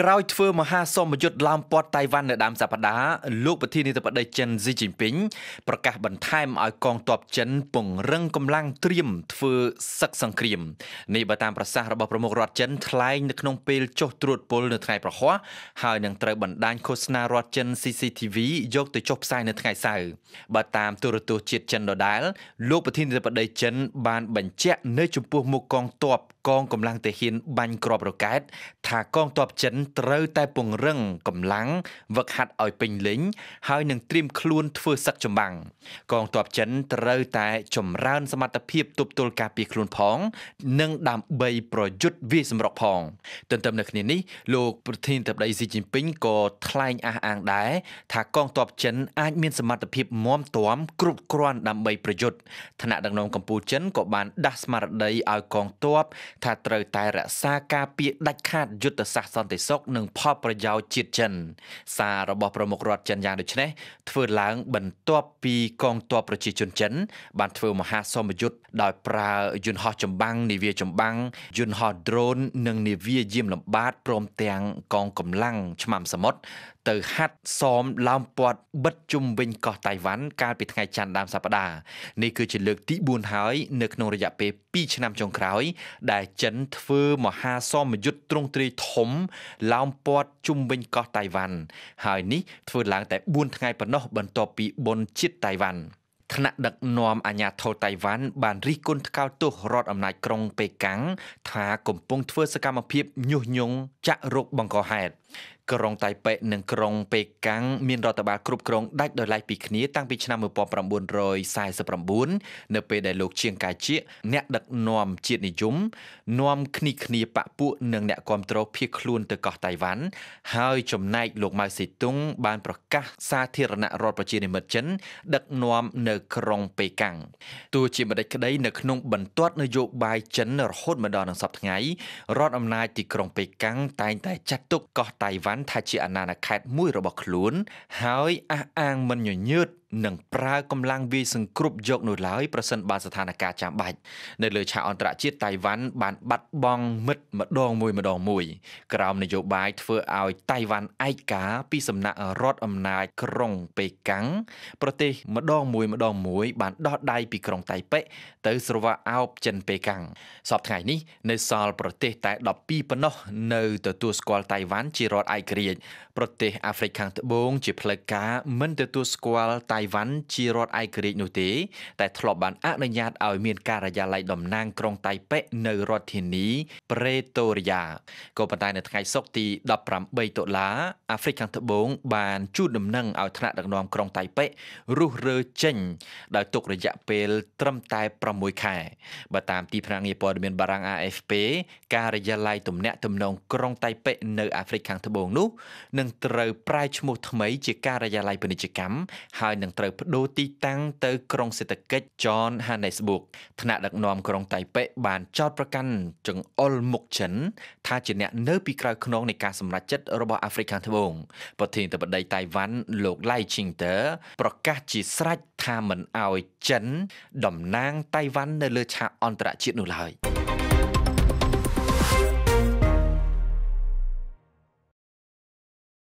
ក្រោយធ្វើមហាសមយុទ្ធឡោមព័ទ្ធតៃវ៉ាន់នៅដើមសប្តាហ៍លោកប្រធានាធិបតីចិនស៊ីជីនពីងប្រកាសបន្ថែមឲ្យកងទ័ពចិន ពង្រឹងកម្លាំងត្រៀមធ្វើសឹកសង្គ្រាមនេះបើតាមប្រសាសន៍របស់ប្រមុខរដ្ឋចិនថ្លែងនៅក្នុងពេលចុះត្រួតពលនៅថ្ងៃប្រហ័សហើយនឹងត្រូវបណ្ដាញឃោសនារដ្ឋចិន CCTV យកទៅចុះផ្សាយនៅថ្ងៃសៅរ៍បើតាមទូរទស្សន៍ជាតិចិនដដែលលោកប្រធានាធិបតីចិន បានបញ្ជាក់នៅចំពោះមុខកងទ័ពកងកម្លាំងទាហានបាញ់គ្រាប់រ៉ុកែតថាកងទ័ពចិនត្រូវតែពង្រឹងកម្លាំងវឹកហាត់ឲ្យពេញលេញហើយនឹងត្រៀមខ្លួនធ្វើសឹកចម្បាំងកងទ័ពចិនត្រូវតែចម្រើនសមត្ថភាពទប់ទល់ការពារខ្លួនផង និងដើម្បីប្រយុទ្ធវាយសម្រុកផងទន្ទឹមនឹងគ្នានេះលោកប្រធានាធិបតីស៊ីជីនពីងក៏ថ្លែងអះអាងដែរថាកងទ័ពចិនអាចមានសមត្ថភាពមាំទាំគ្រប់គ្រាន់ដើម្បីប្រយុទ្ធថ្នាក់ដឹកនាំកម្ពុជាចិនក៏បានដាស់ស្មារតីឲ្យកងទ័ពថាត្រូវតែរក្សាការពារដាច់ខាតយុទ្ធសាស្ត្រសន្តិសុខខនិងផលប្រយោជន៍ជាតិចិន សាររបស់ប្រមុខរដ្ឋចិនយ៉ាងដូចនេះធ្វើឡើង បន្ទាប់ពីកងទ័ពប្រជាជនចិន បានធ្វើមហាសម្ពយុទ្ធដោយប្រើយន្តហោះចម្បាំងនាវាចម្បាំងយន្តហោះ drone និង នាវាយាមលំបាតព្រមទាំងកងកម្លាំងឆ្មាំសមុទ្រទៅហាត់សមឡោមព័ទ្ធបិទជុំវិញកោះតៃវ៉ាន់កាលពីថ្ងៃច័ន្ទដើមសប្តាហ៍នេះគឺជាលើកទី4ហើយ នៅក្នុងរយៈពេល2ឆ្នាំចុងក្រោយ ដែលចិនធ្វើមហាសមយុទ្ធទ្រង់ទ្រាយធំឡោមព័ទ្ធជុំវិញកោះតៃវ៉ាន់ហើយនេះធ្វើឡើង តែ4ថ្ងៃប៉ុណ្ណោះបន្ទាប់ពីបុណ្យជាតិតៃវ៉ាន់ថ្នាក់ដឹកនាំអាញាធរតៃវ៉ាន់បានរិះគន់ថ្កោលទោសរដ្ឋអំណាចក្រុងប៉េកាំងថាកំពុងធ្វើសកម្មភាពញុះញង់ចាក់រោគបង្កហេតុក្រុងតៃប៉េនិងក្រុងប៉េកាំងមានរដ្ឋបាលគ្រប់គ្រងដាច់ដោយឡែកពីគ្នាតាំងពីឆ្នាំ1949នៅពេលដែលលោកជាងកាជៈអ្នកដឹកនាំជាតិនិយមនាំគ្នាគ្នាបពពួកនិងអ្នកគ្រប់គ្រងភៀសខ្លួនទៅកោះតៃវ៉ាន់ហើយចំណែកលោកម៉ៅសេតុង បាន ប្រកាសសាធារណរដ្ឋប្រជានិមិត្តចិនដឹកនាំនៅក្រុងប៉េកាំងទោះជាមិនដេចក្តីនៅក្នុងបន្ទាត់នយោបាយចិនរហូតមកដល់នឹងសប្តាហ៍ថ្ងៃរដ្ឋអំណាចទីក្រុងប៉េកាំងតែងតែចាត់ទុកកោះតៃវ៉ាន់ថាជាអាណានិខេតមួយរបស់ខ្លួនហើយអះអាងមិនញញើតនឹងប្រើកម្លាំងវាយសង្គ្រប់យកនោះឡើយប្រសិនបើស្ថានភាពចាំបាច់នៅលើឆាកអន្តរជាតិតៃវ៉ាន់បានបាត់បង់មិត្តម្ដងមួយម្ដងមួយ ក្រោមនយោបាយធ្វើឲ្យតៃវ៉ាន់ឯកាពីសំណាក់រដ្ឋអំណាចក្រុងប៉េកាំងប្រទេស ម្ដងមួយម្ដងមួយ បានដោះដៃពីក្រុងតៃប៉េទៅស្រវាអោបចិនប៉េកាំងសប្ដថ្ងៃនេះនៅសល់ប្រទេសតែ12ប៉ុណ្ណោះនៅទទួលស្គាល់តៃវ៉ាន់ជារដ្ឋឯករាជ្យប្រទេសអាហ្វ្រិកខាងត្បូងជាផ្លូវការមិនទទួលស្គាល់តៃៃវ៉ាន់ជារដ្ឋឯករាជ្យនោះទេតែធ្លាប់បានអនុញ្ញាតឲ្យ មានការិយាល័យតំណាងក្រុងតៃប៉េនៅរដ្ឋធានីប្រេតូរីយ៉ាក៏ប៉ុន្តែនៅថ្ងៃសុក្រទី18តុលាអាហ្វ្រិកខាងត្បូងបានជូនដំណឹងឲ្យថ្នាក់ដឹកនាំក្រុងតៃប៉េរុះរើចេញដោយទុករយៈពេលត្រឹមតែ6ខែបើតាមទីភ្នាក់ងារព័ត៌មានបារាំង AFP ការិយាល័យទំនាក់ទំនងក្រុងតៃប៉េនៅអាហ្វ្រិកខាងត្បូងនោះនឹងត្រូវប្រែឈ្មោះថ្មីជាការិយាល័យពាណិជ្ជកម្មហើយនឹងនឹងត្រូវបដូរទីតាំងទៅក្រុងសេដ្ឋកិច្ច John Hannesburg ថ្នាក់ដឹកនាំក្រុងតៃប៉េបានចោទប្រកាន់ចង្អុលមុកចិនថាជាអ្នកនៅពីក្រោយខ្នងនៃការសម្រេចចិត្តរបស់អាហ្វ្រិកខាងត្បូងប្រធានាធិបតីតៃវ៉ាន់លោកឡៃឈីងទ័រប្រកាសជាស្រេចថាមិនអោយចិនតំណាងតៃវ៉ាន់នៅលើឆាកអន្តរជាតិនោះឡើយ។